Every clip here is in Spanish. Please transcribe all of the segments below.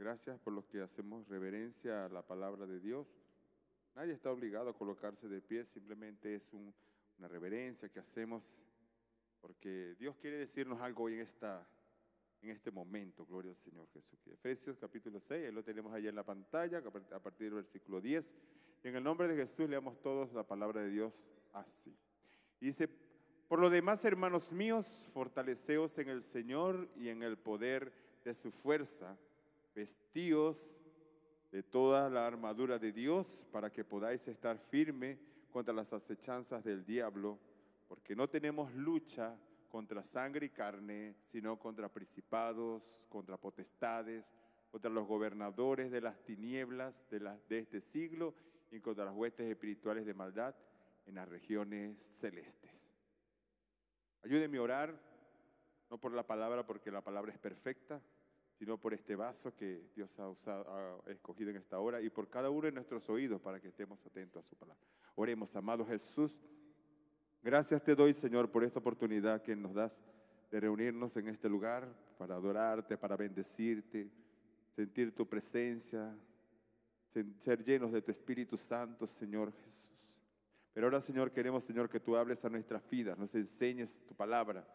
Gracias por los que hacemos reverencia a la palabra de Dios. Nadie está obligado a colocarse de pie, simplemente es una reverencia que hacemos porque Dios quiere decirnos algo hoy en, esta, en este momento, gloria al Señor Jesús. Efesios capítulo 6, lo tenemos allá en la pantalla, a partir del versículo 10. en el nombre de Jesús leamos todos la palabra de Dios así. dice, por lo demás, hermanos míos, fortaleceos en el Señor y en el poder de su fuerza Vestíos de toda la armadura de Dios para que podáis estar firme contra las acechanzas del diablo, porque no tenemos lucha contra sangre y carne, sino contra principados, contra potestades, contra los gobernadores de las tinieblas de, de este siglo y contra las huestes espirituales de maldad en las regiones celestes. Ayúdeme a orar, no por la palabra, porque la palabra es perfecta, sino por este vaso que Dios ha, escogido en esta hora y por cada uno de nuestros oídos para que estemos atentos a su palabra. Oremos, amado Jesús, gracias te doy, Señor, por esta oportunidad que nos das de reunirnos en este lugar para adorarte, para bendecirte, sentir tu presencia, ser llenos de tu Espíritu Santo, Señor Jesús. Pero ahora, Señor, queremos, Señor, que tú hables a nuestras vidas, nos enseñes tu palabra.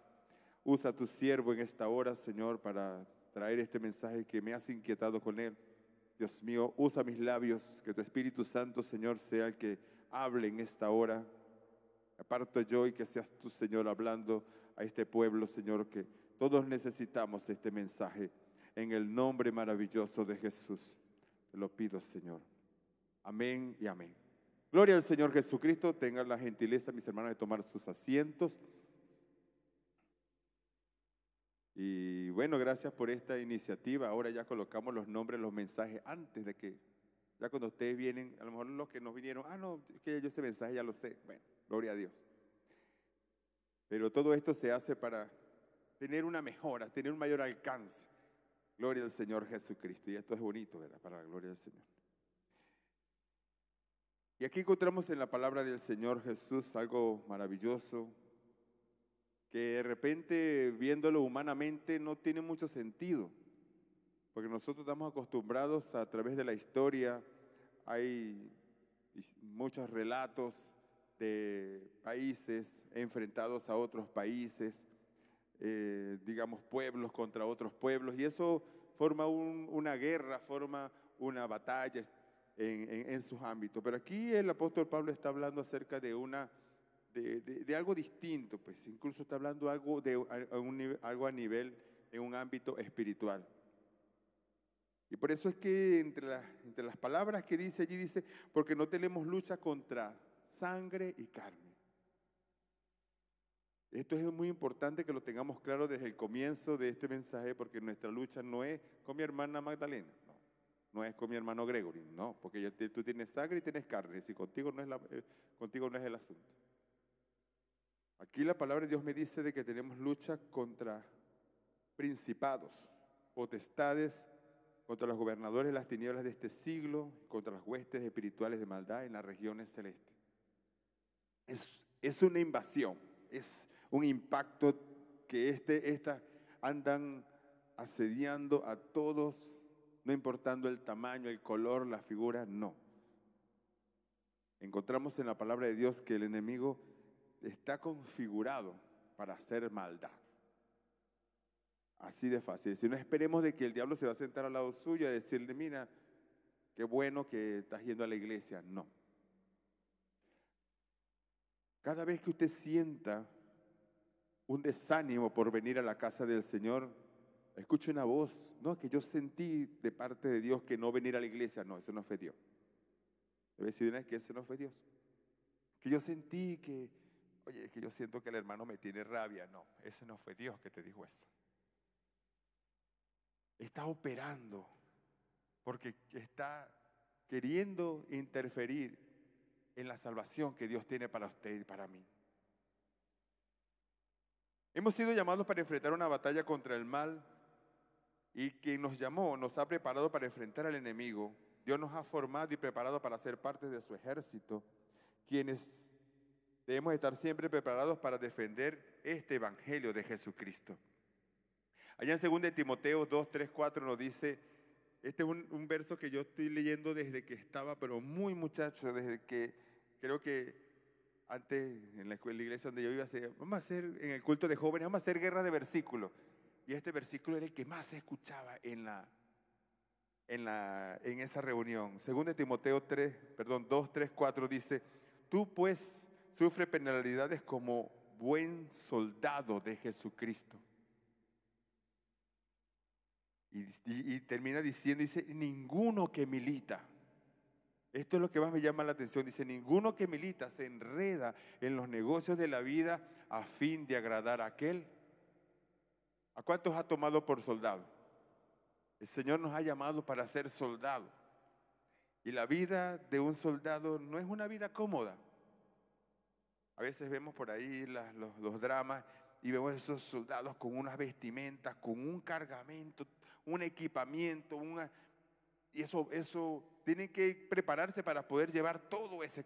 Usa a tu siervo en esta hora, Señor, para traer este mensaje que me has inquietado con él. Dios mío, usa mis labios, que tu Espíritu Santo, Señor, sea el que hable en esta hora. Aparto yo y que seas tú, Señor, hablando a este pueblo, Señor, que todos necesitamos este mensaje. En el nombre maravilloso de Jesús, te lo pido, Señor. Amén y amén. Gloria al Señor Jesucristo. Tengan la gentileza, mis hermanos, de tomar sus asientos. Y bueno, gracias por esta iniciativa. Ahora ya colocamos los nombres, los mensajes antes de que, ya cuando ustedes vienen, a lo mejor los que nos vinieron, ah, no, que yo ese mensaje ya lo sé. Bueno, gloria a Dios. Pero todo esto se hace para tener una mejora, tener un mayor alcance. Gloria al Señor Jesucristo. Y esto es bonito, ¿verdad? Para la gloria del Señor. Y aquí encontramos en la palabra del Señor Jesús algo maravilloso, que de repente viéndolo humanamente no tiene mucho sentido, porque nosotros estamos acostumbrados a través de la historia, hay muchos relatos de países enfrentados a otros países, eh, digamos pueblos contra otros pueblos, y eso forma una guerra, forma una batalla en, en sus ámbitos. Pero aquí el apóstol Pablo está hablando acerca de una de, algo distinto, pues incluso está hablando algo, de, algo a nivel en un ámbito espiritual. Y por eso es que entre las, entre las palabras que dice allí dice, porque no tenemos lucha contra sangre y carne. Esto es muy importante que lo tengamos claro desde el comienzo de este mensaje, porque nuestra lucha no es con mi hermana Magdalena, no, es con mi hermano Gregory, no, porque tú tienes sangre y tienes carne, y contigo no es, eh, contigo no es el asunto. Aquí la palabra de Dios me dice de que tenemos lucha contra principados, potestades, contra los gobernadores de las tinieblas de este siglo, contra las huestes espirituales de maldad en las regiones celestes. Es, una invasión, es un impacto que este, esta, andan asediando a todos, no importando el tamaño, el color, la figura, no. Encontramos en la palabra de Dios que el enemigo está configurado para hacer maldad. Así de fácil. Si no esperemos de que el diablo se va a sentar al lado suyo y decirle, mira, qué bueno que estás yendo a la iglesia. No. Cada vez que usted sienta un desánimo por venir a la casa del Señor, escuche una voz. No, que yo sentí de parte de Dios que no venir a la iglesia. No, eso no fue Dios. Debe decir una vez que eso no fue Dios. Que yo sentí que oye, es que yo siento que el hermano me tiene rabia. No, ese no fue Dios que te dijo eso. Está operando porque está queriendo interferir en la salvación que Dios tiene para usted y para mí. Hemos sido llamados para enfrentar una batalla contra el mal y quien nos llamó nos ha preparado para enfrentar al enemigo. Dios nos ha formado y preparado para ser parte de su ejército, quienes debemos estar siempre preparados para defender este Evangelio de Jesucristo. Allá en 2 Timoteo 2, 3, 4 nos dice, este es un, verso que yo estoy leyendo desde que estaba, pero muy muchacho, desde que creo que antes en la, iglesia donde yo iba, se, vamos a hacer en el culto de jóvenes, vamos a hacer guerra de versículos. Y este versículo era el que más se escuchaba en la, en, la, en, esa reunión. 2 Timoteo 3, perdón, 2, 3, 4 dice, tú pues sufre penalidades como buen soldado de Jesucristo. Y, termina diciendo, dice, ninguno que milita. Esto es lo que más me llama la atención. Dice, ninguno que milita se enreda en los negocios de la vida a fin de agradar a aquel. ¿A cuántos ha tomado por soldado? El Señor nos ha llamado para ser soldado. Y la vida de un soldado no es una vida cómoda. A veces vemos por ahí los, dramas y vemos esos soldados con unas vestimentas, con un cargamento, un equipamiento, una, y eso, eso tienen que prepararse para poder llevar todo ese,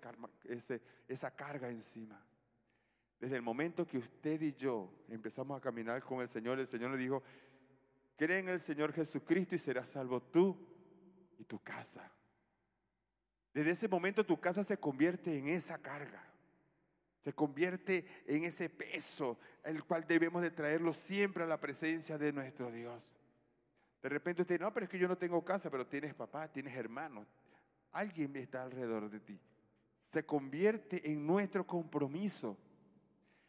esa carga encima. Desde el momento que usted y yo empezamos a caminar con el Señor, el Señor le dijo, cree en el Señor Jesucristo y serás salvo tú y tu casa. Desde ese momento tu casa se convierte en esa carga. Se convierte en ese peso el cual debemos de traerlo siempre a la presencia de nuestro Dios. De repente usted dice, no, pero es que yo no tengo casa, pero tienes papá, tienes hermano. Alguien está alrededor de ti. Se convierte en nuestro compromiso.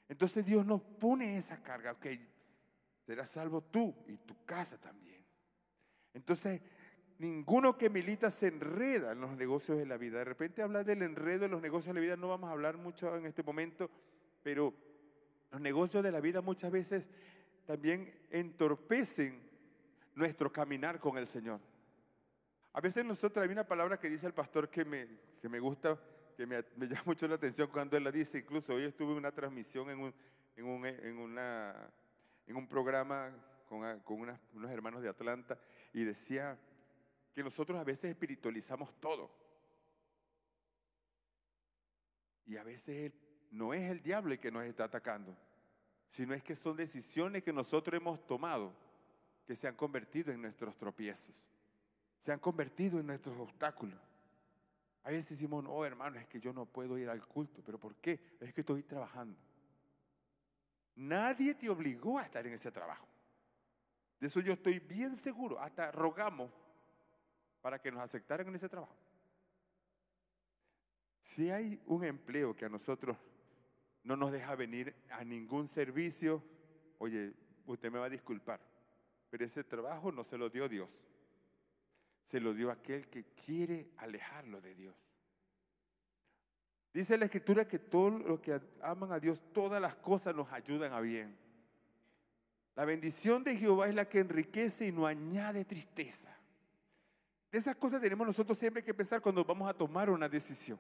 Entonces Dios nos pone esa carga, ok, serás salvo tú y tu casa también. Entonces Ninguno que milita se enreda en los negocios de la vida. De repente hablar del enredo de los negocios de la vida no vamos a hablar mucho en este momento, pero los negocios de la vida muchas veces también entorpecen nuestro caminar con el Señor. A veces nosotros hay una palabra que dice el pastor que me, que me gusta, que me, llama mucho la atención cuando él la dice. Incluso hoy estuve en una transmisión en un, en un programa con, unos hermanos de Atlanta y decía que nosotros a veces espiritualizamos todo. Y a veces no es el diablo el que nos está atacando, sino es que son decisiones que nosotros hemos tomado que se han convertido en nuestros tropiezos, se han convertido en nuestros obstáculos. A veces decimos, no hermano, es que yo no puedo ir al culto, pero ¿por qué? Es que estoy trabajando. Nadie te obligó a estar en ese trabajo. De eso yo estoy bien seguro. Hasta rogamos para que nos aceptaran en ese trabajo. Si hay un empleo que a nosotros no nos deja venir a ningún servicio, oye, usted me va a disculpar, pero ese trabajo no se lo dio Dios, se lo dio aquel que quiere alejarlo de Dios. Dice la escritura que todos los que aman a Dios, todas las cosas nos ayudan a bien. La bendición de Jehová es la que enriquece y no añade tristeza. De esas cosas tenemos nosotros siempre que pensar cuando vamos a tomar una decisión.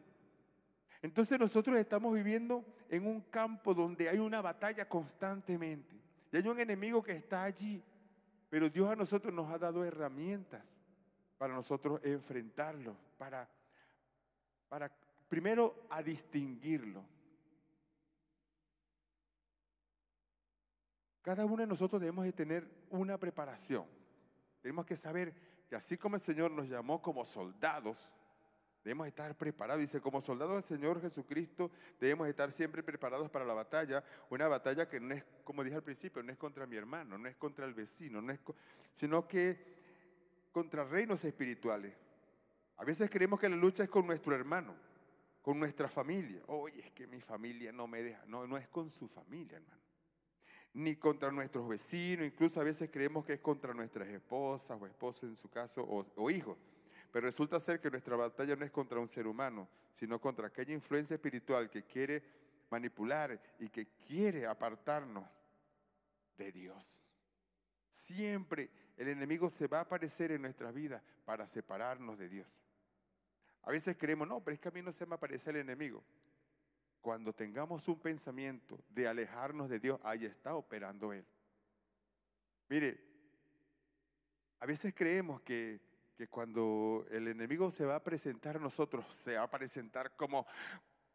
Entonces nosotros estamos viviendo en un campo donde hay una batalla constantemente. Y hay un enemigo que está allí. Pero Dios a nosotros nos ha dado herramientas para nosotros enfrentarlo, para, para primero a distinguirlo. Cada uno de nosotros debemos de tener una preparación. Tenemos que saber y así como el Señor nos llamó como soldados, debemos estar preparados. Dice, como soldados del Señor Jesucristo, debemos estar siempre preparados para la batalla. Una batalla que no es, como dije al principio, no es contra mi hermano, no es contra el vecino, no es, sino que contra reinos espirituales. A veces creemos que la lucha es con nuestro hermano, con nuestra familia. Oye, es que mi familia no me deja. No, no es con su familia, hermano ni contra nuestros vecinos, incluso a veces creemos que es contra nuestras esposas o esposos en su caso, o, hijos. Pero resulta ser que nuestra batalla no es contra un ser humano, sino contra aquella influencia espiritual que quiere manipular y que quiere apartarnos de Dios. Siempre el enemigo se va a aparecer en nuestras vidas para separarnos de Dios. A veces creemos, no, pero es que a mí no se me aparece el enemigo. Cuando tengamos un pensamiento de alejarnos de Dios, ahí está operando Él. Mire, a veces creemos que, que, cuando el enemigo se va a presentar a nosotros, se va a presentar como,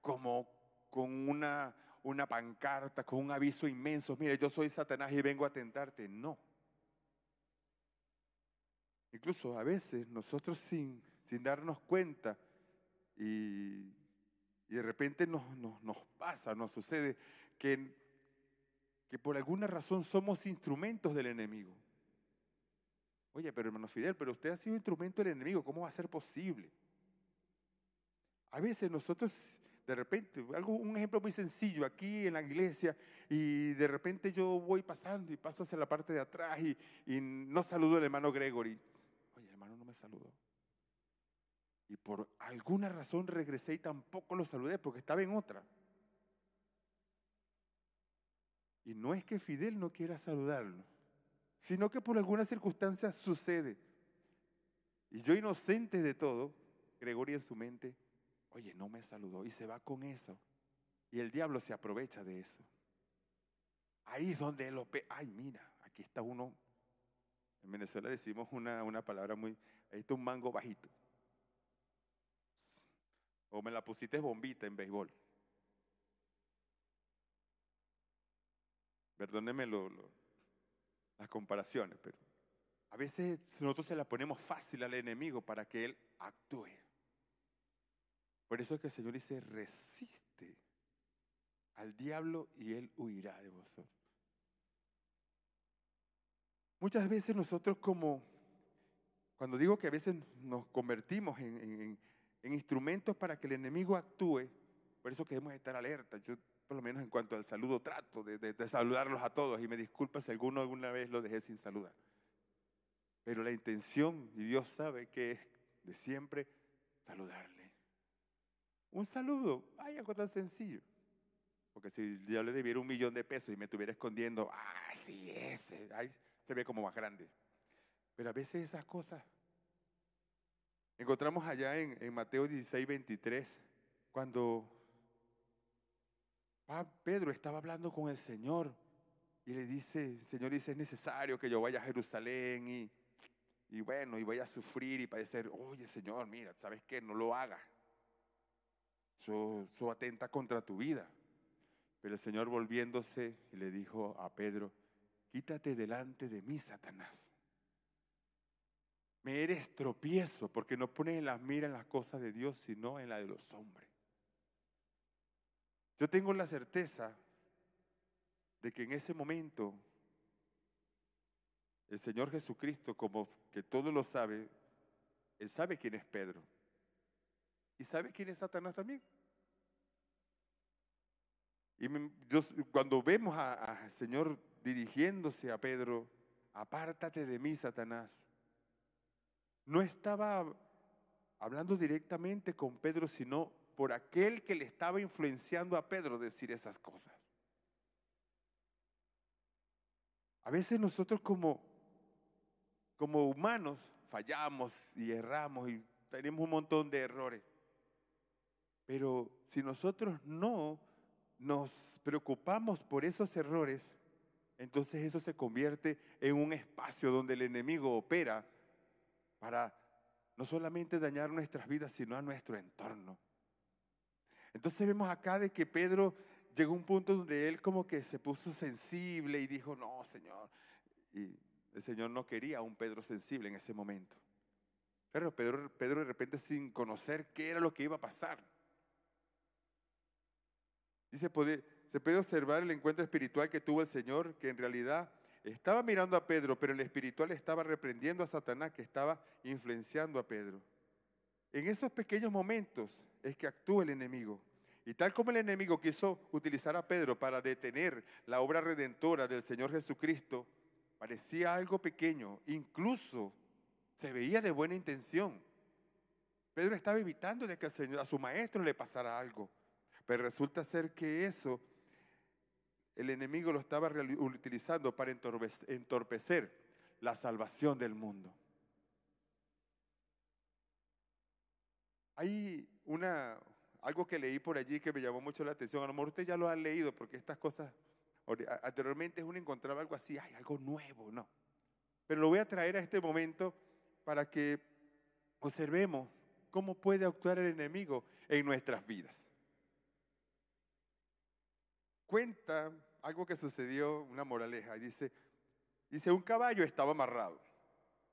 como con una, una pancarta, con un aviso inmenso, mire, yo soy Satanás y vengo a tentarte. No. Incluso a veces nosotros sin, sin darnos cuenta y y de repente nos, nos, pasa, nos sucede que, que por alguna razón somos instrumentos del enemigo. Oye, pero hermano Fidel, pero usted ha sido instrumento del enemigo, ¿cómo va a ser posible? A veces nosotros, de repente, algo, un ejemplo muy sencillo, aquí en la iglesia, y de repente yo voy pasando y paso hacia la parte de atrás y, no saludo al hermano Gregory. Oye, hermano, no me saludo. Y por alguna razón regresé y tampoco lo saludé porque estaba en otra. Y no es que Fidel no quiera saludarlo, sino que por alguna circunstancia sucede. Y yo inocente de todo, Gregoria en su mente, oye, no me saludó y se va con eso. Y el diablo se aprovecha de eso. Ahí es donde lo ve. Ay, mira, aquí está uno. En Venezuela decimos una, una palabra muy. Ahí está un mango bajito. O me la pusiste bombita en béisbol. Perdónenme las comparaciones, pero a veces nosotros se la ponemos fácil al enemigo para que él actúe. Por eso es que el Señor dice, resiste al diablo y él huirá de vosotros. Muchas veces nosotros como, cuando digo que a veces nos convertimos en, en instrumentos para que el enemigo actúe. Por eso queremos estar alerta. Yo, por lo menos en cuanto al saludo, trato de, saludarlos a todos. Y me disculpa si alguno alguna vez lo dejé sin saludar. Pero la intención, y Dios sabe que es de siempre, saludarle. Un saludo, ay, algo tan sencillo. Porque si yo le debiera un millón de pesos y me estuviera escondiendo, ah, sí, ese, ahí se ve como más grande. Pero a veces esas cosas Encontramos allá en, Mateo 16, 23, cuando Pedro estaba hablando con el Señor y le dice, el Señor dice, es necesario que yo vaya a Jerusalén y, bueno, y vaya a sufrir y padecer, oye Señor, mira, ¿sabes qué? No lo haga. Eso, atenta contra tu vida. Pero el Señor volviéndose y le dijo a Pedro, quítate delante de mí, Satanás, me eres tropiezo porque no pones la mira en las cosas de Dios, sino en la de los hombres. Yo tengo la certeza de que en ese momento el Señor Jesucristo, como que todo lo sabe, Él sabe quién es Pedro. Y sabe quién es Satanás también. Y cuando vemos al Señor dirigiéndose a Pedro, apártate de mí, Satanás no estaba hablando directamente con Pedro, sino por aquel que le estaba influenciando a Pedro decir esas cosas. A veces nosotros como, como humanos fallamos y erramos y tenemos un montón de errores. Pero si nosotros no nos preocupamos por esos errores, entonces eso se convierte en un espacio donde el enemigo opera para no solamente dañar nuestras vidas, sino a nuestro entorno. Entonces vemos acá de que Pedro llegó a un punto donde él como que se puso sensible y dijo, no, Señor. Y el Señor no quería a un Pedro sensible en ese momento. Pero Pedro, de repente sin conocer qué era lo que iba a pasar. Y se puede observar el encuentro espiritual que tuvo el Señor, que en realidad estaba mirando a Pedro, pero el espiritual estaba reprendiendo a Satanás que estaba influenciando a Pedro. En esos pequeños momentos es que actúa el enemigo. Y tal como el enemigo quiso utilizar a Pedro para detener la obra redentora del Señor Jesucristo, parecía algo pequeño, incluso se veía de buena intención. Pedro estaba evitando de que a su maestro le pasara algo, pero resulta ser que eso el enemigo lo estaba utilizando para entorpecer la salvación del mundo. Hay una, algo que leí por allí que me llamó mucho la atención. A lo mejor usted ya lo ha leído porque estas cosas, anteriormente uno encontraba algo así, hay algo nuevo, no. Pero lo voy a traer a este momento para que observemos cómo puede actuar el enemigo en nuestras vidas cuenta algo que sucedió, una moraleja, dice, dice, un caballo estaba amarrado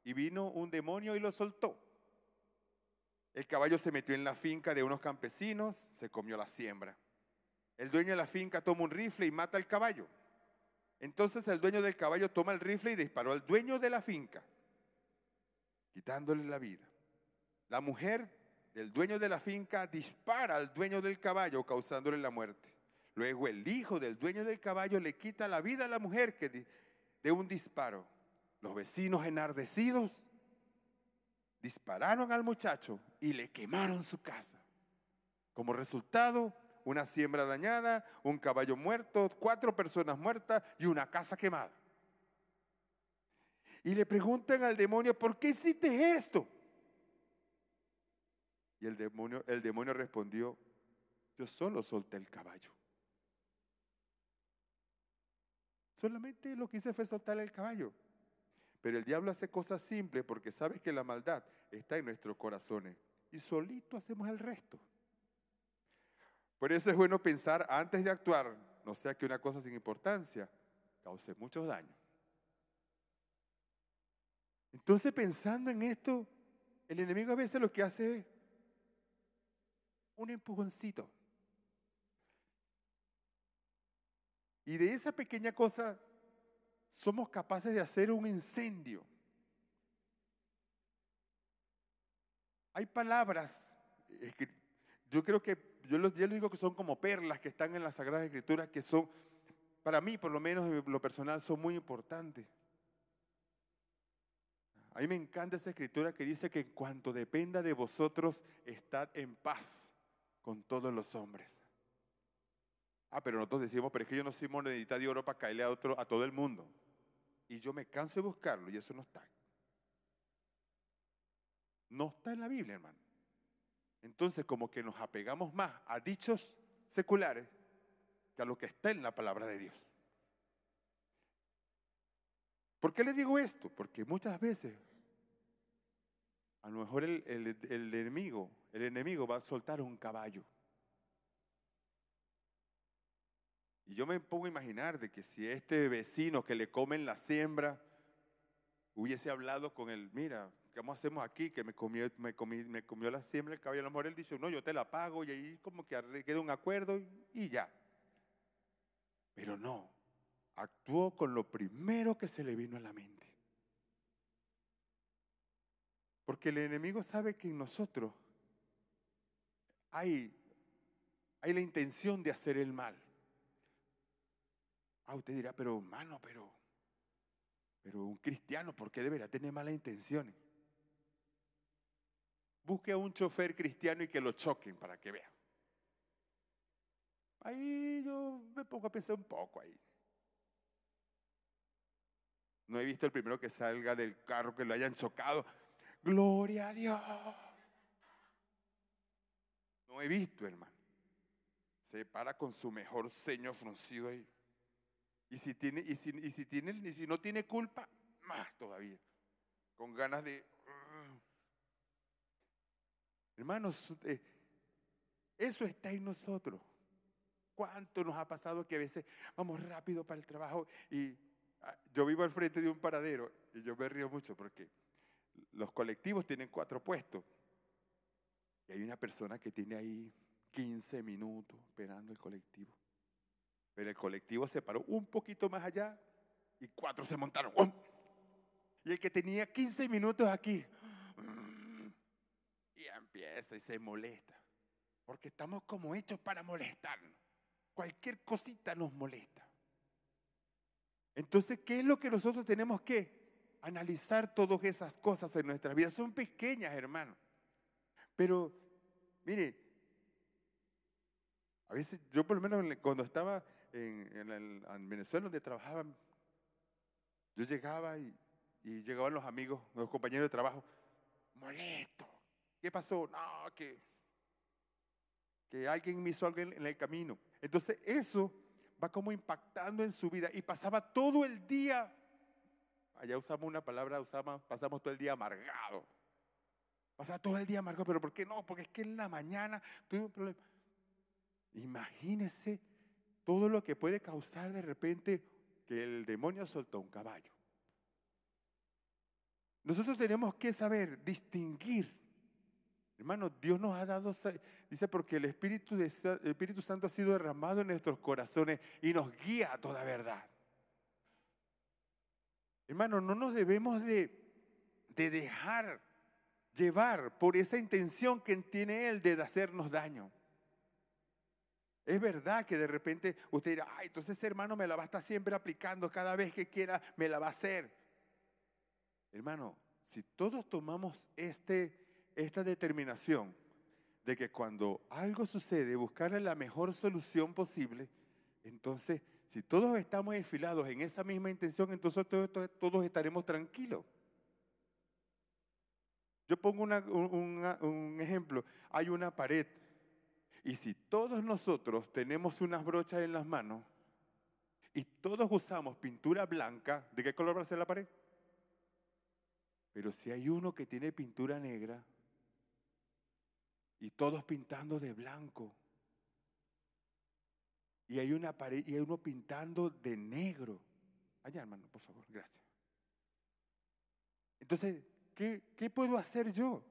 y vino un demonio y lo soltó. El caballo se metió en la finca de unos campesinos, se comió la siembra. El dueño de la finca toma un rifle y mata al caballo. Entonces el dueño del caballo toma el rifle y disparó al dueño de la finca, quitándole la vida. La mujer del dueño de la finca dispara al dueño del caballo, causándole la muerte. Luego el hijo del dueño del caballo le quita la vida a la mujer que de un disparo. Los vecinos enardecidos dispararon al muchacho y le quemaron su casa. Como resultado, una siembra dañada, un caballo muerto, cuatro personas muertas y una casa quemada. Y le preguntan al demonio, ¿por qué hiciste esto? Y el demonio, el demonio respondió, yo solo solté el caballo. Solamente lo que hice fue soltar el caballo. Pero el diablo hace cosas simples porque sabe que la maldad está en nuestros corazones. Y solito hacemos el resto. Por eso es bueno pensar antes de actuar, no sea que una cosa sin importancia cause muchos daños. Entonces pensando en esto, el enemigo a veces lo que hace es un empujoncito. Y de esa pequeña cosa somos capaces de hacer un incendio. Hay palabras, yo creo que, yo les digo que son como perlas que están en las Sagradas Escrituras, que son, para mí por lo menos en lo personal, son muy importantes. A mí me encanta esa escritura que dice que en cuanto dependa de vosotros, estad en paz con todos los hombres. Ah, pero nosotros decimos, pero es que yo no soy monedita de oro para caerle a, otro, a todo el mundo. Y yo me canso de buscarlo y eso no está. No está en la Biblia, hermano. Entonces, como que nos apegamos más a dichos seculares que a lo que está en la palabra de Dios. ¿Por qué le digo esto? Porque muchas veces, a lo mejor el, el enemigo, el enemigo va a soltar un caballo Y yo me pongo a imaginar de que si este vecino que le comen la siembra hubiese hablado con él, mira, ¿qué hacemos aquí? Que me comió, me, me comió la siembra el caballo. A lo mejor él dice, no, yo te la pago y ahí como que queda un acuerdo y, ya. Pero no, actuó con lo primero que se le vino a la mente. Porque el enemigo sabe que en nosotros hay, hay la intención de hacer el mal. Ah, usted dirá, pero hermano, pero, pero un cristiano, ¿por qué deberá tener malas intenciones? Busque a un chofer cristiano y que lo choquen para que vea. Ahí yo me pongo a pensar un poco ahí. No he visto el primero que salga del carro que lo hayan chocado. Gloria a Dios. No he visto, hermano. Se para con su mejor ceño fruncido ahí. Y si, tiene, y si, si, no tiene culpa, más todavía. Con ganas de... Mm. Hermanos, eh, eso está en nosotros. ¿Cuánto nos ha pasado que a veces vamos rápido para el trabajo y ah, yo vivo al frente de un paradero y yo me río mucho porque los colectivos tienen cuatro puestos y hay una persona que tiene ahí 15 minutos esperando el colectivo. Pero el colectivo se paró un poquito más allá y cuatro se montaron. Y el que tenía 15 minutos aquí, mm, y empieza y se molesta. Porque estamos como hechos para molestarnos. Cualquier cosita nos molesta. Entonces, ¿qué es lo que nosotros tenemos que analizar todas esas cosas en nuestra vida? Son pequeñas, hermano. Pero, mire, a veces, yo por lo menos cuando estaba en, Venezuela donde trabajaba, yo llegaba y, llegaban los amigos, los compañeros de trabajo, molesto, ¿qué pasó? No, que, que alguien me hizo algo en, el camino. Entonces eso va como impactando en su vida y pasaba todo el día, allá usamos una palabra, usamos, pasamos todo el día amargado. Pasaba todo el día amargado, pero ¿por qué no? Porque es que en la mañana tuve un problema Imagínese todo lo que puede causar de repente que el demonio soltó un caballo. Nosotros tenemos que saber distinguir. Hermano, Dios nos ha dado, dice, porque el Espíritu, Espíritu Santo ha sido derramado en nuestros corazones y nos guía a toda verdad. Hermano, no nos debemos de dejar llevar por esa intención que tiene Él de hacernos daño. Es verdad que de repente usted dirá, ay, entonces ese hermano me la va a estar siempre aplicando, cada vez que quiera me la va a hacer. Hermano, si todos tomamos este, esta determinación de que cuando algo sucede, buscarle la mejor solución posible, entonces, si todos estamos enfilados en esa misma intención, entonces todos, estaremos tranquilos. Yo pongo un ejemplo. Hay una pared y si todos nosotros tenemos unas brochas en las manos y todos usamos pintura blanca, ¿de qué color va a ser la pared? Pero si hay uno que tiene pintura negra y todos pintando de blanco, y hay una pared y hay uno pintando de negro. Allá, hermano, por favor, gracias. Entonces, ¿qué, qué puedo hacer yo?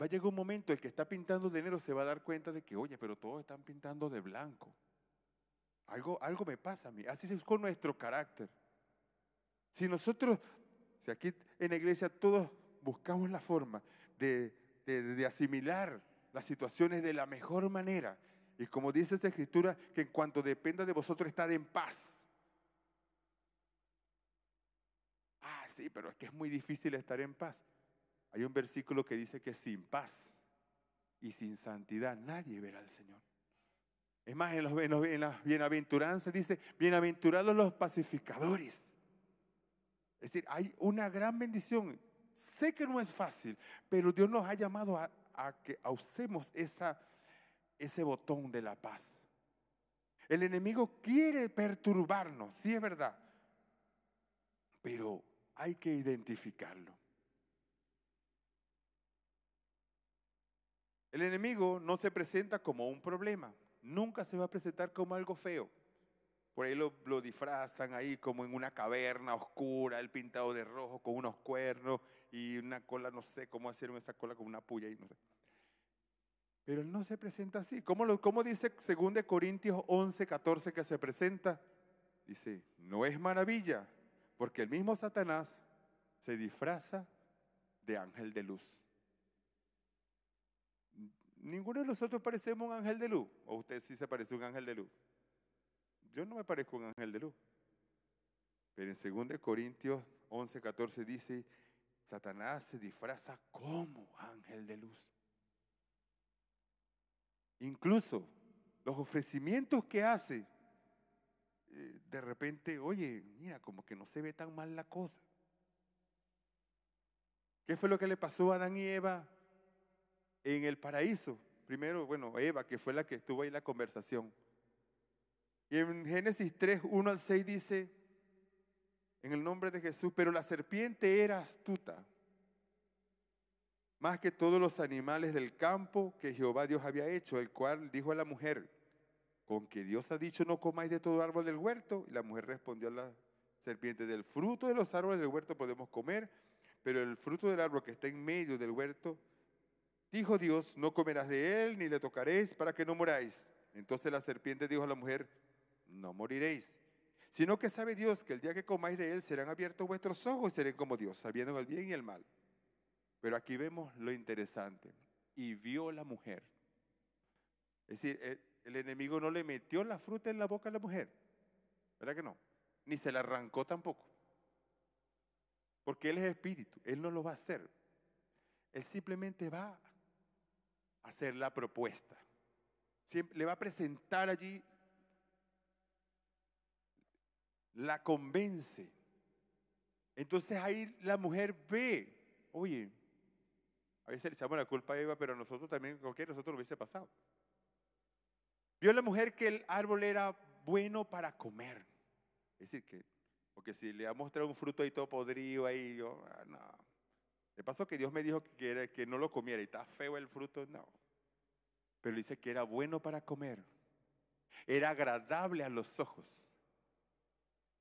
Va a llegar un momento, el que está pintando de negro se va a dar cuenta de que, oye, pero todos están pintando de blanco. Algo, algo me pasa a mí. Así es con nuestro carácter. Si nosotros, si aquí en la iglesia todos buscamos la forma de, de, asimilar las situaciones de la mejor manera, y como dice esta escritura, que en cuanto dependa de vosotros, estar en paz. Ah, sí, pero es que es muy difícil estar en paz. Hay un versículo que dice que sin paz y sin santidad nadie verá al Señor. Es más, en, los, en, dice, bienaventurados los pacificadores. Es decir, hay una gran bendición. Sé que no es fácil, pero Dios nos ha llamado a, que usemos ese botón de la paz. El enemigo quiere perturbarnos, sí es verdad, pero hay que identificarlo. El enemigo no se presenta como un problema, nunca se va a presentar como algo feo. Por ahí lo, disfrazan ahí como en una caverna oscura, el pintado de rojo con unos cuernos y una cola, no sé cómo hacer esa cola con una puya y no sé. Pero él no se presenta así. ¿Cómo, lo, cómo dice 2 Corintios 11, 14 que se presenta? Dice, no es maravilla, porque el mismo Satanás se disfraza de ángel de luz. Ninguno de nosotros parecemos un ángel de luz. ¿O usted sí se parece un ángel de luz? Yo no me parezco un ángel de luz. Pero en 2 Corintios 11, 14 dice, Satanás se disfraza como ángel de luz. Incluso los ofrecimientos que hace, eh, de repente, oye, mira, como que no se ve tan mal la cosa. ¿Qué fue lo que le pasó a Adán y Eva en el paraíso. Primero, bueno, Eva, que fue la que estuvo ahí la conversación. Y en Génesis 3, 1 al 6 dice, en el nombre de Jesús, pero la serpiente era astuta, más que todos los animales del campo que Jehová Dios había hecho, el cual dijo a la mujer, con que Dios ha dicho, no comáis de todo árbol del huerto. Y la mujer respondió a la serpiente, del fruto de los árboles del huerto podemos comer, pero el fruto del árbol que está en medio del huerto, Dijo Dios, no comerás de él ni le tocaréis para que no moráis. Entonces la serpiente dijo a la mujer, no moriréis, sino que sabe Dios que el día que comáis de él serán abiertos vuestros ojos y seréis como Dios, sabiendo el bien y el mal. Pero aquí vemos lo interesante. Y vio la mujer. Es decir, el, enemigo no le metió la fruta en la boca a la mujer. ¿Verdad que no? Ni se la arrancó tampoco. Porque Él es espíritu, Él no lo va a hacer. Él simplemente va hacer la propuesta. Siempre, le va a presentar allí, la convence. Entonces ahí la mujer ve, oye, a veces le echamos la culpa a Eva, pero a nosotros también, cualquier nosotros lo hubiese pasado. Vio la mujer que el árbol era bueno para comer. Es decir, que, porque si le ha mostrado un fruto ahí todo podrido, ahí yo, ah, no. ¿De pasó que Dios me dijo que, que no lo comiera y está feo el fruto, no. Pero dice que era bueno para comer. Era agradable a los ojos.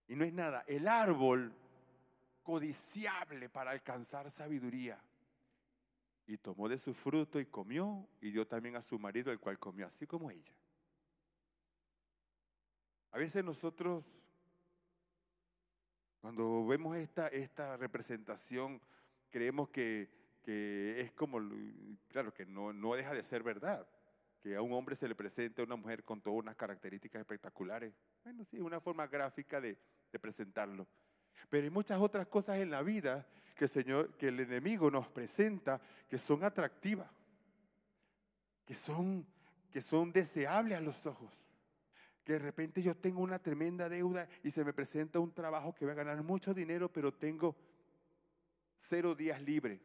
Y no es nada, el árbol codiciable para alcanzar sabiduría. Y tomó de su fruto y comió y dio también a su marido, el cual comió así como ella. A veces nosotros, cuando vemos esta, esta representación, creemos que, es como, claro, que no, deja de ser verdad, que a un hombre se le presenta a una mujer con todas unas características espectaculares. Bueno, sí, es una forma gráfica de, presentarlo. Pero hay muchas otras cosas en la vida que el, Señor, que el enemigo nos presenta que son atractivas, que son, que son deseables a los ojos. Que de repente yo tengo una tremenda deuda y se me presenta un trabajo que va a ganar mucho dinero, pero tengo cero días libre.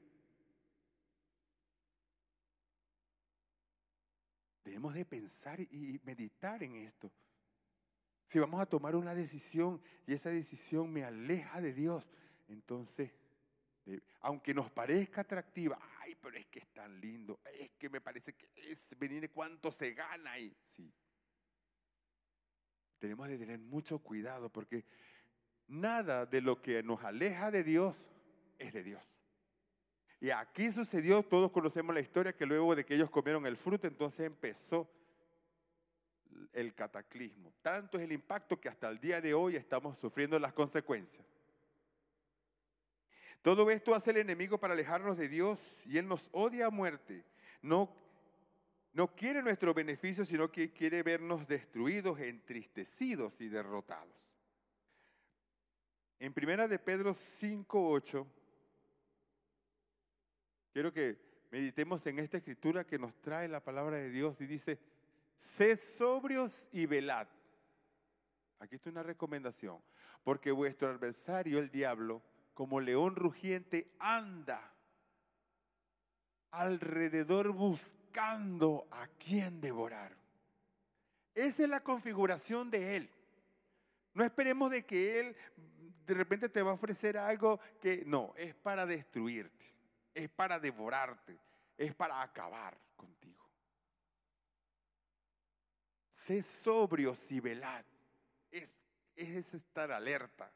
Tenemos de pensar y meditar en esto. Si vamos a tomar una decisión y esa decisión me aleja de Dios, entonces, aunque nos parezca atractiva, ay, pero es que es tan lindo, es que me parece que es, venir de cuánto se gana ahí. Sí. Tenemos de tener mucho cuidado porque nada de lo que nos aleja de Dios de Dios. Y aquí sucedió, todos conocemos la historia, que luego de que ellos comieron el fruto, entonces empezó el cataclismo. Tanto es el impacto que hasta el día de hoy estamos sufriendo las consecuencias. Todo esto hace el enemigo para alejarnos de Dios y él nos odia a muerte. No, no quiere nuestro beneficio, sino que quiere vernos destruidos, entristecidos y derrotados. En primera de Pedro 5.8 8 Quiero que meditemos en esta escritura que nos trae la palabra de Dios y dice, sed sobrios y velad. Aquí está una recomendación, porque vuestro adversario, el diablo, como león rugiente, anda alrededor buscando a quien devorar. Esa es la configuración de Él. No esperemos de que Él de repente te va a ofrecer algo que no, es para destruirte es para devorarte, es para acabar contigo. Sé sobrio si velad. Es, es estar alerta.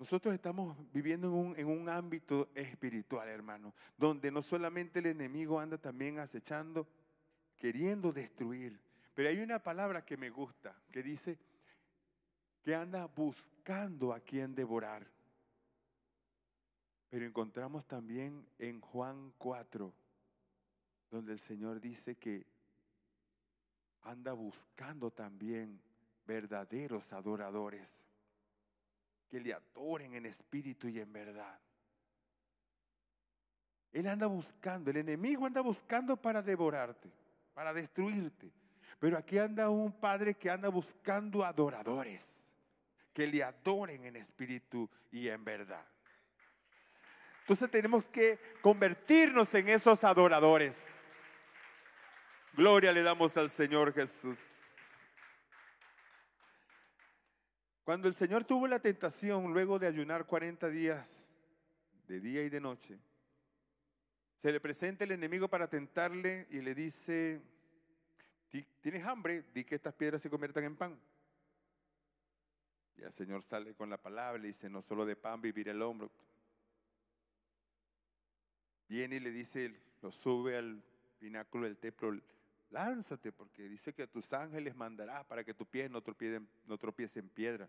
Nosotros estamos viviendo en un, en un, ámbito espiritual, hermano, donde no solamente el enemigo anda también acechando, queriendo destruir, pero hay una palabra que me gusta, que dice que anda buscando a quien devorar. Pero encontramos también en Juan 4, donde el Señor dice que anda buscando también verdaderos adoradores que le adoren en espíritu y en verdad. Él anda buscando, el enemigo anda buscando para devorarte, para destruirte. Pero aquí anda un padre que anda buscando adoradores que le adoren en espíritu y en verdad. Entonces tenemos que convertirnos en esos adoradores. Gloria le damos al Señor Jesús. Cuando el Señor tuvo la tentación luego de ayunar 40 días, de día y de noche, se le presenta el enemigo para tentarle y le dice, ¿tienes hambre? Di que estas piedras se conviertan en pan. Y el Señor sale con la palabra y dice, no solo de pan vivir el hombre. Viene y le dice, lo sube al pináculo del templo, lánzate, porque dice que a tus ángeles mandará para que tu pie no tropiece, no tropiece en piedra.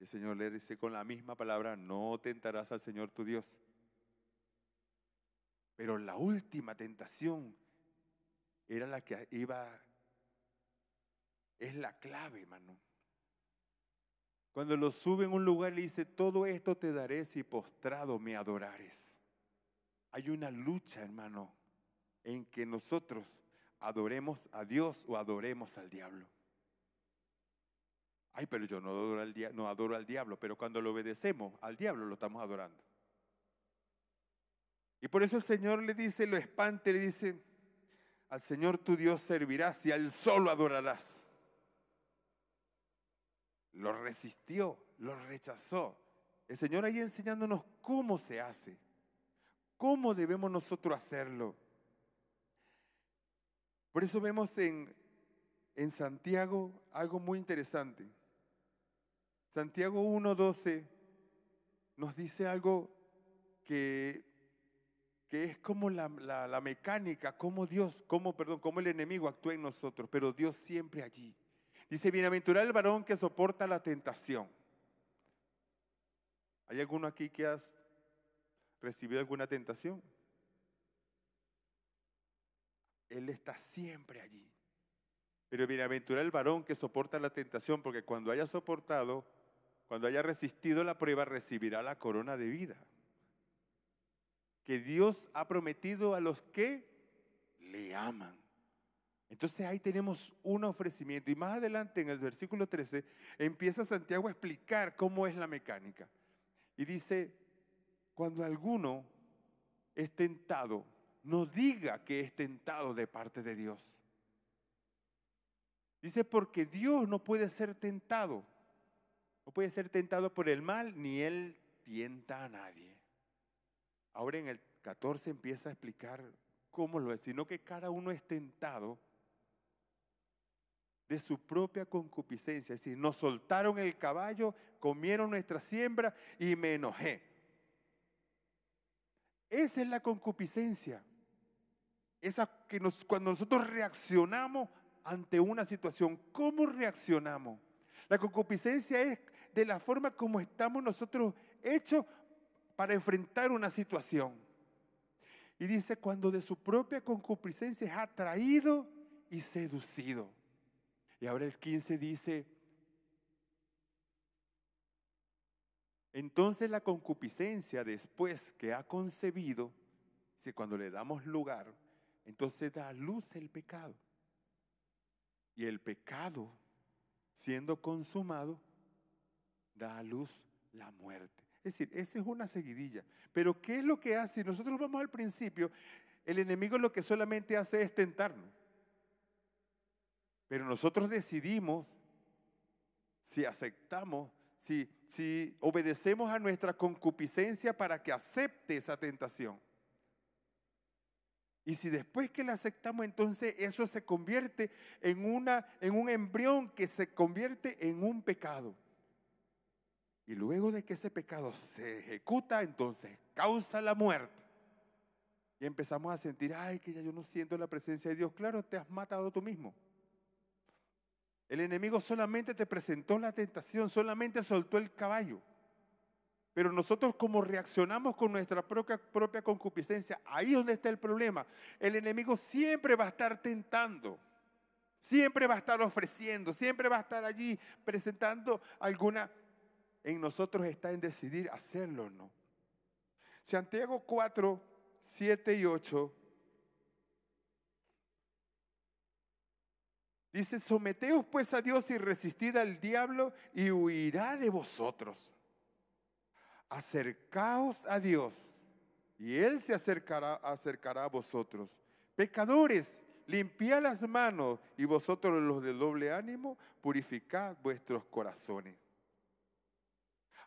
El Señor le dice con la misma palabra, no tentarás al Señor tu Dios. Pero la última tentación era la que iba, es la clave, hermano. Cuando lo sube en un lugar le dice, todo esto te daré si postrado me adorares. Hay una lucha, hermano, en que nosotros adoremos a Dios o adoremos al diablo. Ay, pero yo no adoro al, no adoro al diablo, pero cuando lo obedecemos al diablo lo estamos adorando. Y por eso el Señor le dice, lo espante, le dice, al Señor tu Dios servirás y él solo adorarás lo resistió, lo rechazó. El Señor ahí enseñándonos cómo se hace, cómo debemos nosotros hacerlo. Por eso vemos en, en Santiago algo muy interesante. Santiago 1.12 nos dice algo que, que es como la, mecánica, como Dios, perdón, como el enemigo actúa en nosotros, pero Dios siempre allí. Dice, bienaventurado el varón que soporta la tentación. ¿Hay alguno aquí que has recibido alguna tentación? Él está siempre allí. Pero bienaventurado el varón que soporta la tentación, porque cuando haya soportado, cuando haya resistido la prueba, recibirá la corona de vida que Dios ha prometido a los que le aman. Entonces ahí tenemos un ofrecimiento y más adelante en el versículo 13 empieza Santiago a explicar cómo es la mecánica. Y dice, cuando alguno es tentado, no diga que es tentado de parte de Dios. Dice, porque Dios no puede ser tentado. No puede ser tentado por el mal, ni Él tienta a nadie. Ahora en el 14 empieza a explicar cómo lo es, sino que cada uno es tentado de su propia concupiscencia. Es decir, nos soltaron el caballo, comieron nuestra siembra y me enojé. Esa es la concupiscencia. Esa que nos, cuando nosotros reaccionamos ante una situación, ¿cómo reaccionamos? La concupiscencia es de la forma como estamos nosotros hechos para enfrentar una situación. Y dice, cuando de su propia concupiscencia es atraído y seducido. Y ahora el 15 dice, entonces la concupiscencia después que ha concebido, si cuando le damos lugar, entonces da a luz el pecado. Y el pecado, siendo consumado, da a luz la muerte. Es decir, esa es una seguidilla. Pero ¿qué es lo que hace? nosotros vamos al principio, el enemigo lo que solamente hace es tentarnos. Pero nosotros decidimos si aceptamos, si, obedecemos a nuestra concupiscencia para que acepte esa tentación. Y si después que la aceptamos, entonces eso se convierte en, una, en un embrión que se convierte en un pecado. Y luego de que ese pecado se ejecuta, entonces causa la muerte. Y empezamos a sentir, ay, que ya yo no siento la presencia de Dios. Claro, te has matado tú mismo. El enemigo solamente te presentó la tentación, solamente soltó el caballo. Pero nosotros como reaccionamos con nuestra propia, concupiscencia, ahí es donde está el problema. El enemigo siempre va a estar tentando, siempre va a estar ofreciendo, siempre va a estar allí presentando alguna... En nosotros está en decidir hacerlo o no. Santiago 4, 7 y 8 Dice, someteos pues a Dios y resistid al diablo y huirá de vosotros. Acercaos a Dios y Él se acercará, acercará a vosotros. Pecadores, limpiad las manos y vosotros los de doble ánimo, purificad vuestros corazones.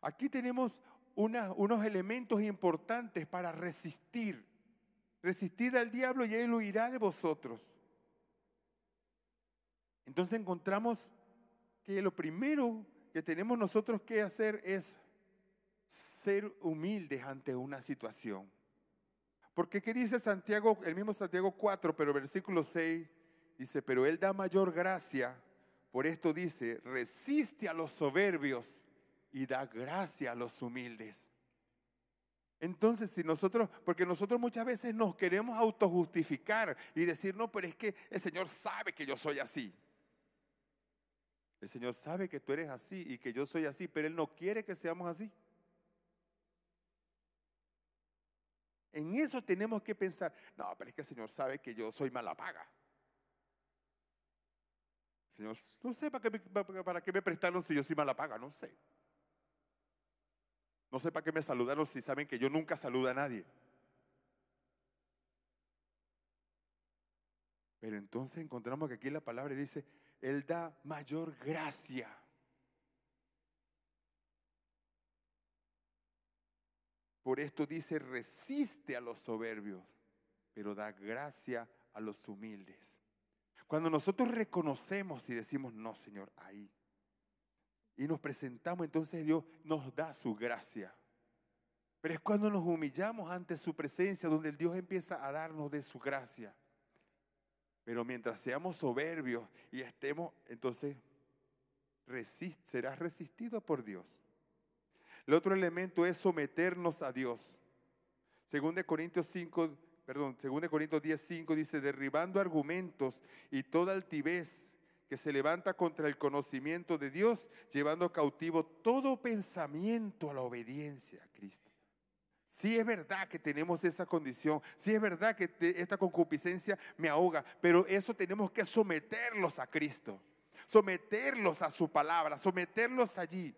Aquí tenemos unos elementos importantes para resistir. Resistid al diablo y Él huirá de vosotros. Entonces encontramos que lo primero que tenemos nosotros que hacer es ser humildes ante una situación. Porque ¿qué dice Santiago, el mismo Santiago 4, pero versículo 6 dice, pero Él da mayor gracia, por esto dice, resiste a los soberbios y da gracia a los humildes. Entonces, si nosotros, porque nosotros muchas veces nos queremos autojustificar y decir, no, pero es que el Señor sabe que yo soy así. El Señor sabe que tú eres así y que yo soy así, pero Él no quiere que seamos así. En eso tenemos que pensar, no, pero es que el Señor sabe que yo soy mala paga. Señor, no sé para qué, me, para qué me prestaron si yo soy mala paga, no sé. No sé para qué me saludaron si saben que yo nunca saludo a nadie. Pero entonces encontramos que aquí la palabra dice, él da mayor gracia. Por esto dice, resiste a los soberbios, pero da gracia a los humildes. Cuando nosotros reconocemos y decimos, no, Señor, ahí. Y nos presentamos, entonces Dios nos da su gracia. Pero es cuando nos humillamos ante su presencia donde Dios empieza a darnos de su gracia. Pero mientras seamos soberbios y estemos, entonces serás resistido por Dios. El otro elemento es someternos a Dios. Según de Corintios 5, perdón, según de Corintios 10, 5 dice, derribando argumentos y toda altivez que se levanta contra el conocimiento de Dios, llevando cautivo todo pensamiento a la obediencia a Cristo. Si es verdad que tenemos esa condición, Si es verdad que esta concupiscencia me ahoga, pero eso tenemos que someterlos a Cristo, someterlos a su palabra, someterlos allí.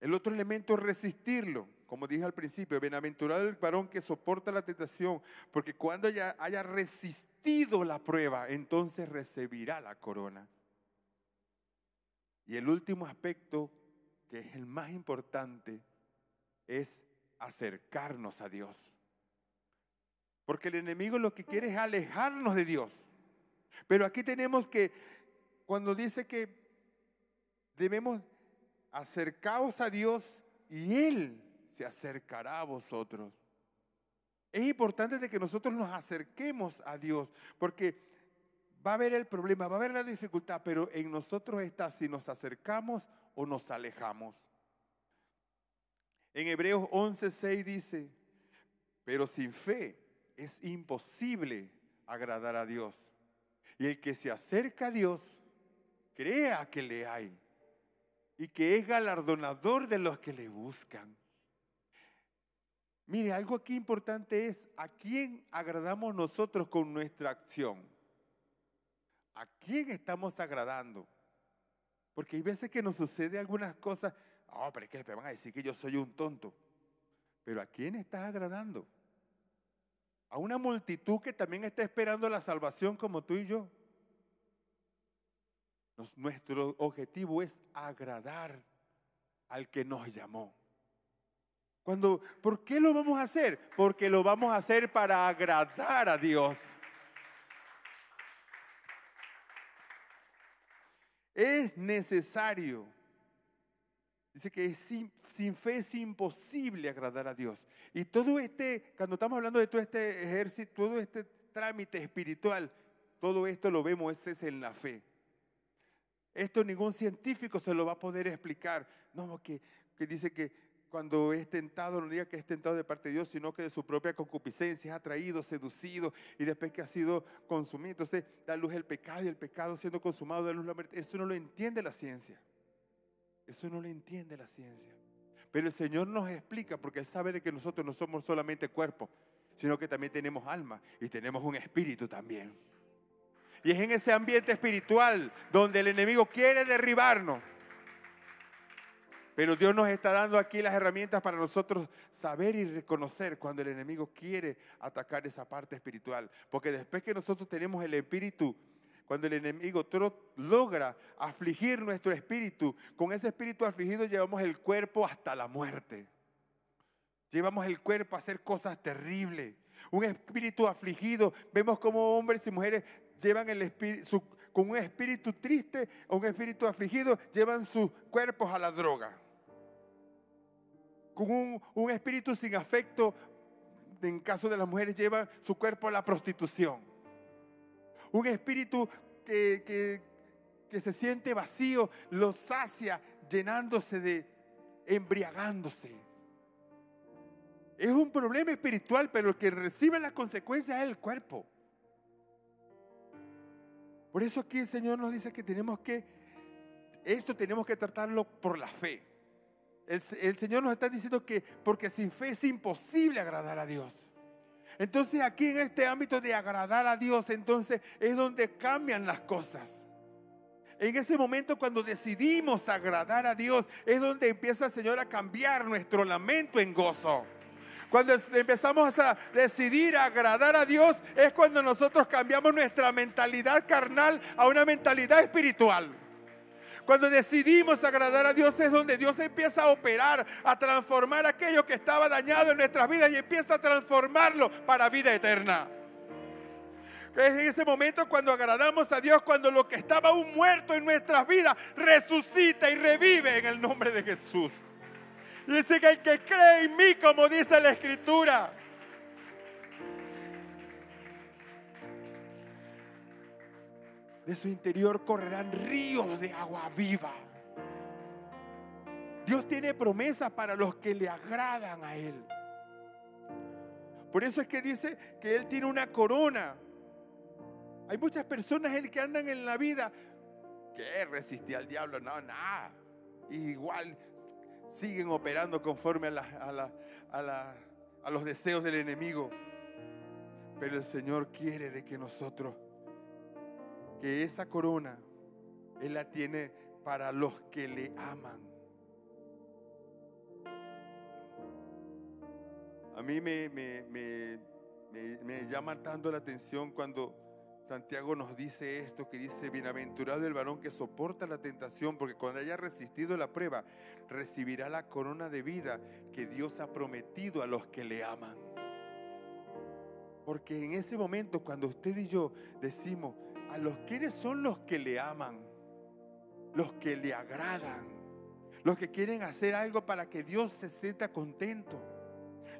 El otro elemento es resistirlo, como dije al principio, bienaventurado el varón que soporta la tentación, porque cuando ya haya resistido la prueba, entonces recibirá la corona. Y el último aspecto que es el más importante, es acercarnos a Dios. Porque el enemigo lo que quiere es alejarnos de Dios. Pero aquí tenemos que, cuando dice que debemos acercarnos a Dios y Él se acercará a vosotros. Es importante de que nosotros nos acerquemos a Dios, porque Va a haber el problema, va a haber la dificultad, pero en nosotros está si nos acercamos o nos alejamos. En Hebreos 11:6 dice, pero sin fe es imposible agradar a Dios. Y el que se acerca a Dios, crea que le hay y que es galardonador de los que le buscan. Mire, algo aquí importante es a quién agradamos nosotros con nuestra acción. ¿A quién estamos agradando? Porque hay veces que nos sucede algunas cosas, ah, oh, pero es que me van a decir que yo soy un tonto. Pero ¿a quién estás agradando? A una multitud que también está esperando la salvación como tú y yo. nuestro objetivo es agradar al que nos llamó. Cuando, ¿por qué lo vamos a hacer? Porque lo vamos a hacer para agradar a Dios. Es necesario. Dice que sin, sin, fe es imposible agradar a Dios. Y todo este, cuando estamos hablando de todo este ejército, todo este trámite espiritual, todo esto lo vemos ese es en la fe. Esto ningún científico se lo va a poder explicar. No, que, que dice que cuando es tentado, no diga que es tentado de parte de Dios, sino que de su propia concupiscencia es atraído, seducido y después que ha sido consumido. Entonces da luz el pecado y el pecado siendo consumado da luz la muerte. Eso no lo entiende la ciencia. Eso no lo entiende la ciencia. Pero el Señor nos explica porque Él sabe de que nosotros no somos solamente cuerpo, sino que también tenemos alma y tenemos un espíritu también. Y es en ese ambiente espiritual donde el enemigo quiere derribarnos pero Dios nos está dando aquí las herramientas para nosotros saber y reconocer cuando el enemigo quiere atacar esa parte espiritual. Porque después que nosotros tenemos el espíritu, cuando el enemigo logra afligir nuestro espíritu, con ese espíritu afligido llevamos el cuerpo hasta la muerte. Llevamos el cuerpo a hacer cosas terribles. Un espíritu afligido, vemos como hombres y mujeres llevan el espíritu, con un espíritu triste o un espíritu afligido, llevan sus cuerpos a la droga con un, espíritu sin afecto, en caso de las mujeres, llevan su cuerpo a la prostitución. Un espíritu que, que, se siente vacío, lo sacia llenándose de, embriagándose. Es un problema espiritual, pero el que recibe las consecuencias es el cuerpo. Por eso aquí el Señor nos dice que tenemos que, esto tenemos que tratarlo por la fe. El, Señor nos está diciendo que porque sin fe es imposible agradar a Dios. Entonces aquí en este ámbito de agradar a Dios, entonces es donde cambian las cosas. En ese momento cuando decidimos agradar a Dios, es donde empieza el Señor a cambiar nuestro lamento en gozo. Cuando empezamos a decidir agradar a Dios, es cuando nosotros cambiamos nuestra mentalidad carnal a una mentalidad espiritual. Cuando decidimos agradar a Dios es donde Dios empieza a operar, a transformar aquello que estaba dañado en nuestras vidas y empieza a transformarlo para vida eterna. Es en ese momento cuando agradamos a Dios, cuando lo que estaba aún muerto en nuestras vidas resucita y revive en el nombre de Jesús. Y Dice que el que cree en mí, como dice la Escritura, de su interior correrán ríos de agua viva. Dios tiene promesas para los que le agradan a Él. Por eso es que dice que Él tiene una corona. Hay muchas personas el que andan en la vida que resistir al diablo, no, nada. Igual siguen operando conforme a, a los deseos del enemigo. Pero el Señor quiere de que nosotros que esa corona Él la tiene para los que le aman. A mí me, me, me, llama tanto la atención cuando Santiago nos dice esto, que dice, bienaventurado el varón que soporta la tentación, porque cuando haya resistido la prueba, recibirá la corona de vida que Dios ha prometido a los que le aman. Porque en ese momento, cuando usted y yo decimos, los quienes son los que le aman, los que le agradan, los que quieren hacer algo para que Dios se sienta contento.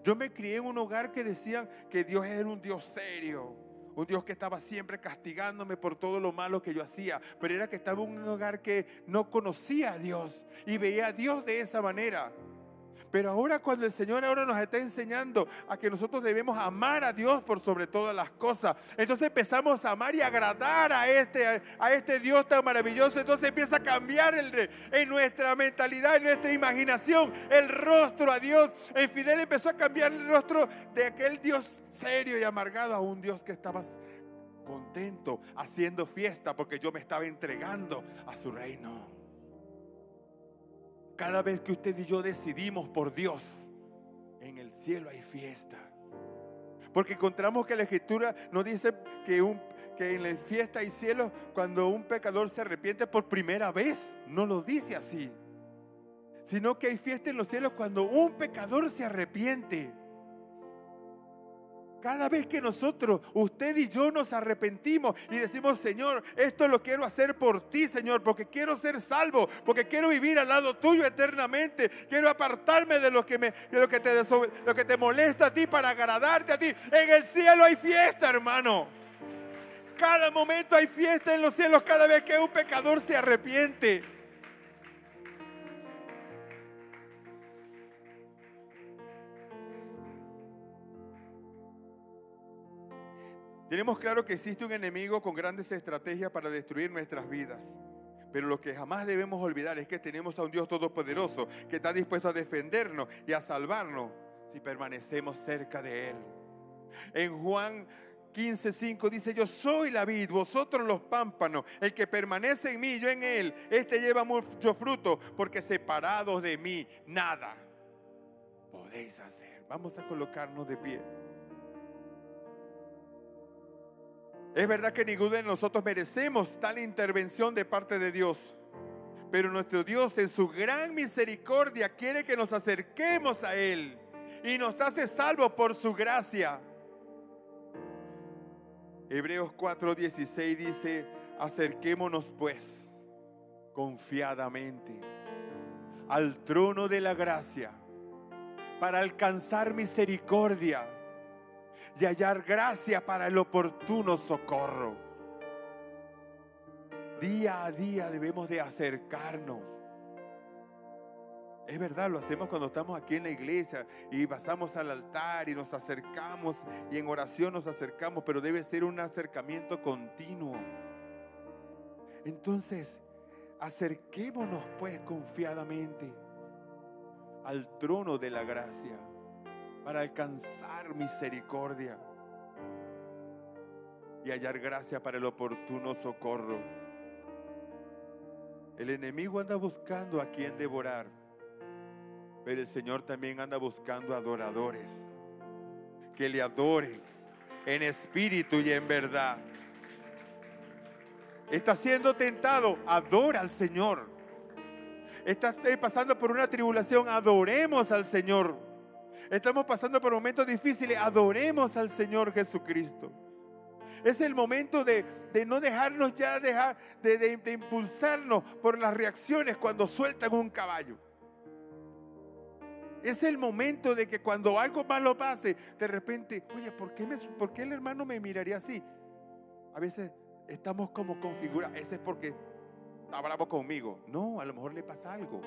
Yo me crié en un hogar que decían que Dios era un Dios serio, un Dios que estaba siempre castigándome por todo lo malo que yo hacía, pero era que estaba en un hogar que no conocía a Dios y veía a Dios de esa manera. Pero ahora cuando el Señor ahora nos está enseñando a que nosotros debemos amar a Dios por sobre todas las cosas, entonces empezamos a amar y agradar a este, a este Dios tan maravilloso. Entonces empieza a cambiar en nuestra mentalidad, en nuestra imaginación, el rostro a Dios. En Fidel empezó a cambiar el rostro de aquel Dios serio y amargado a un Dios que estaba contento, haciendo fiesta, porque yo me estaba entregando a su reino. Cada vez que usted y yo decidimos por Dios, en el cielo hay fiesta. Porque encontramos que la escritura No dice que, que en la fiesta hay cielo cuando un pecador se arrepiente por primera vez. No lo dice así. Sino que hay fiesta en los cielos cuando un pecador se arrepiente cada vez que nosotros, usted y yo nos arrepentimos y decimos, Señor, esto lo quiero hacer por ti, Señor, porque quiero ser salvo, porque quiero vivir al lado tuyo eternamente, quiero apartarme de lo que, me, lo que, te, lo que te molesta a ti para agradarte a ti. En el cielo hay fiesta, hermano. Cada momento hay fiesta en los cielos cada vez que un pecador se arrepiente. Tenemos claro que existe un enemigo con grandes estrategias para destruir nuestras vidas. Pero lo que jamás debemos olvidar es que tenemos a un Dios todopoderoso que está dispuesto a defendernos y a salvarnos si permanecemos cerca de Él. En Juan 15:5 dice, yo soy la vid, vosotros los pámpanos, el que permanece en mí, yo en Él, este lleva mucho fruto, porque separados de mí, nada podéis hacer. Vamos a colocarnos de pie. Es verdad que ninguno de nosotros merecemos tal intervención de parte de Dios. Pero nuestro Dios en su gran misericordia quiere que nos acerquemos a Él y nos hace salvo por su gracia. Hebreos 4:16 dice, acerquémonos pues confiadamente al trono de la gracia para alcanzar misericordia y hallar gracia para el oportuno socorro. Día a día debemos de acercarnos. Es verdad, lo hacemos cuando estamos aquí en la iglesia y pasamos al altar y nos acercamos y en oración nos acercamos, pero debe ser un acercamiento continuo. Entonces, acerquémonos pues confiadamente al trono de la gracia para alcanzar misericordia y hallar gracia para el oportuno socorro. El enemigo anda buscando a quien devorar, pero el Señor también anda buscando adoradores que le adoren en espíritu y en verdad. está siendo tentado, adora al Señor. Estás eh, pasando por una tribulación, adoremos al Señor. Estamos pasando por momentos difíciles. Adoremos al Señor Jesucristo. Es el momento de, de no dejarnos ya dejar, de, impulsarnos por las reacciones cuando sueltan un caballo. Es el momento de que cuando algo malo pase, de repente, oye, ¿por qué, me, ¿por qué el hermano me miraría así? A veces estamos como configurados. Ese es porque está bravo conmigo. No, a lo mejor le pasa algo.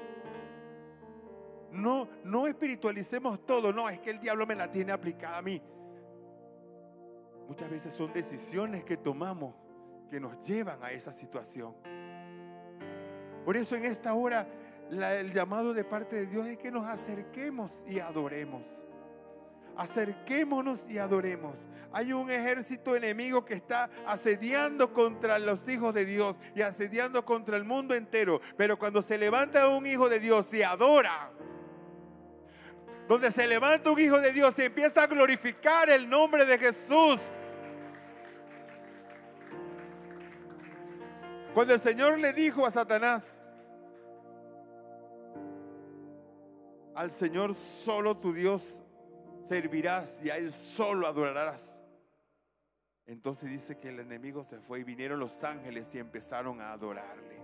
No, no espiritualicemos todo. No, es que el diablo me la tiene aplicada a mí. Muchas veces son decisiones que tomamos que nos llevan a esa situación. Por eso en esta hora el llamado de parte de Dios es que nos acerquemos y adoremos. Acerquémonos y adoremos. Hay un ejército enemigo que está asediando contra los hijos de Dios y asediando contra el mundo entero. Pero cuando se levanta un hijo de Dios y adora, donde se levanta un hijo de Dios y empieza a glorificar el nombre de Jesús. Cuando el Señor le dijo a Satanás, al Señor solo tu Dios servirás y a Él solo adorarás. Entonces dice que el enemigo se fue y vinieron los ángeles y empezaron a adorarle.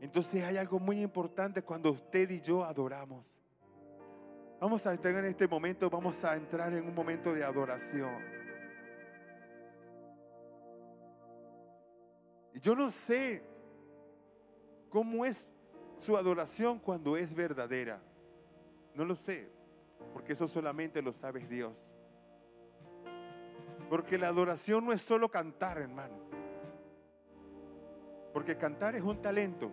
Entonces hay algo muy importante cuando usted y yo adoramos. Vamos a estar en este momento, vamos a entrar en un momento de adoración. Y Yo no sé cómo es su adoración cuando es verdadera. No lo sé, porque eso solamente lo sabe Dios. Porque la adoración no es solo cantar, hermano. Porque cantar es un talento,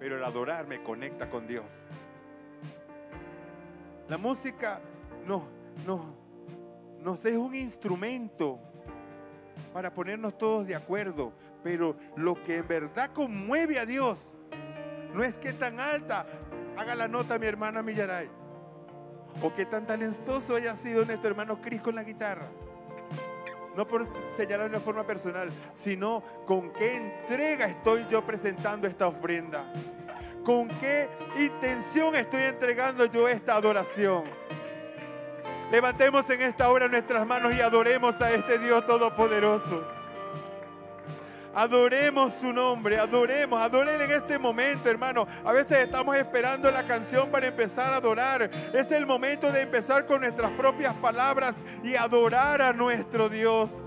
pero el adorar me conecta con Dios. La música no, no, nos es un instrumento para ponernos todos de acuerdo, pero lo que en verdad conmueve a Dios no es que tan alta haga la nota mi hermana Millaray o que tan talentoso haya sido nuestro hermano Cris con la guitarra. No por señalar de una forma personal, sino con qué entrega estoy yo presentando esta ofrenda con qué intención estoy entregando yo esta adoración. Levantemos en esta hora nuestras manos y adoremos a este Dios todopoderoso. Adoremos su nombre, adoremos, adoren en este momento, hermano. A veces estamos esperando la canción para empezar a adorar. Es el momento de empezar con nuestras propias palabras y adorar a nuestro Dios.